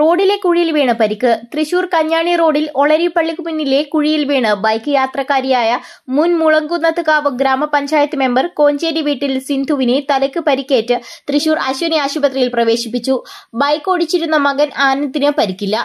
റോഡിലെ കുഴിയിൽ വീണ് പരിക്ക് തൃശൂർ കഞ്ഞാണി റോഡിൽ ഒളരി പള്ളിക്ക് മുന്നിലെ കുഴിയിൽ വീണ് ബൈക്ക് യാത്രക്കാരിയായ മുൻ മുളങ്കുന്നത്തുകാവ് ഗ്രാമപഞ്ചായത്ത് മെമ്പർ കോഞ്ചേരി വീട്ടിൽ സിന്ധുവിനെ തലയ്ക്ക് പരിക്കേറ്റ് തൃശൂർ അശ്വിനി ആശുപത്രിയിൽ പ്രവേശിപ്പിച്ചു ബൈക്ക് ഓടിച്ചിരുന്ന മകൻ ആനന്ദിന് പരിക്കില്ല